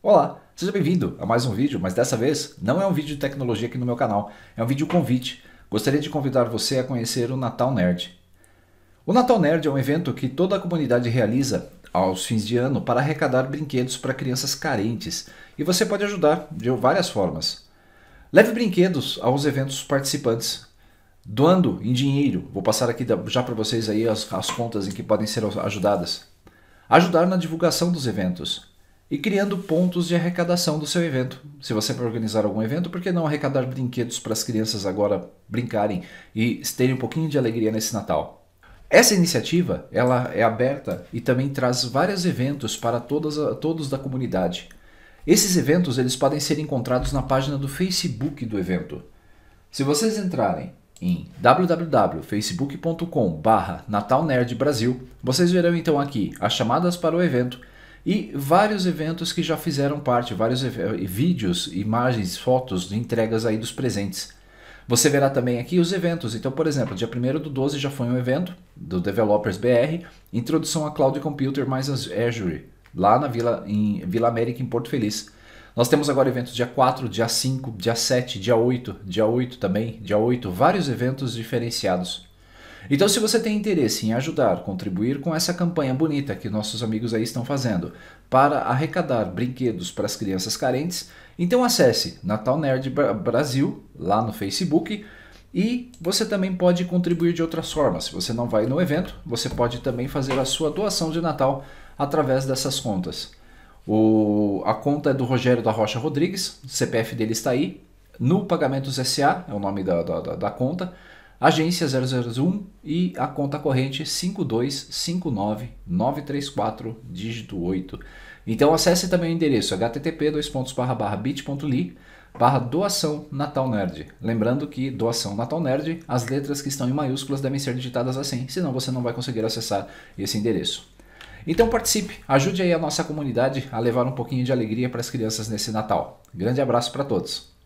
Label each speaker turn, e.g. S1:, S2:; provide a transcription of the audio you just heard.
S1: Olá, seja bem-vindo a mais um vídeo, mas dessa vez não é um vídeo de tecnologia aqui no meu canal, é um vídeo convite. Gostaria de convidar você a conhecer o Natal Nerd. O Natal Nerd é um evento que toda a comunidade realiza aos fins de ano para arrecadar brinquedos para crianças carentes e você pode ajudar de várias formas. Leve brinquedos aos eventos participantes, doando em dinheiro. Vou passar aqui já para vocês aí as, as contas em que podem ser ajudadas. Ajudar na divulgação dos eventos e criando pontos de arrecadação do seu evento. Se você for organizar algum evento, por que não arrecadar brinquedos para as crianças agora brincarem e terem um pouquinho de alegria nesse Natal? Essa iniciativa ela é aberta e também traz vários eventos para todas, todos da comunidade. Esses eventos eles podem ser encontrados na página do Facebook do evento. Se vocês entrarem em www.facebook.com/natalnerdbrasil, vocês verão então aqui as chamadas para o evento e vários eventos que já fizeram parte, vários eh, vídeos, imagens, fotos de entregas aí dos presentes. Você verá também aqui os eventos. Então, por exemplo, dia 1 do 12 já foi um evento do Developers BR, Introdução a Cloud Computer mais Azure, lá na Vila, em Vila América, em Porto Feliz. Nós temos agora eventos dia 4, dia 5, dia 7, dia 8, dia 8 também, dia 8, vários eventos diferenciados. Então, se você tem interesse em ajudar, contribuir com essa campanha bonita que nossos amigos aí estão fazendo para arrecadar brinquedos para as crianças carentes, então acesse Natal Nerd Brasil lá no Facebook e você também pode contribuir de outras formas. Se você não vai no evento, você pode também fazer a sua doação de Natal através dessas contas. O, a conta é do Rogério da Rocha Rodrigues, o CPF dele está aí. No Pagamentos SA é o nome da, da, da conta agência 001 e a conta corrente 5259934, dígito 8. Então acesse também o endereço http bit.ly barra doação Natal Nerd. Lembrando que doação Natal Nerd, as letras que estão em maiúsculas devem ser digitadas assim, senão você não vai conseguir acessar esse endereço. Então participe, ajude aí a nossa comunidade a levar um pouquinho de alegria para as crianças nesse Natal. Grande abraço para todos.